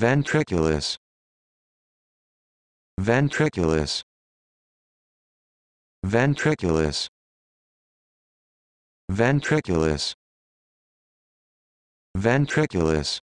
ventriculus ventriculus ventriculus ventriculus ventriculus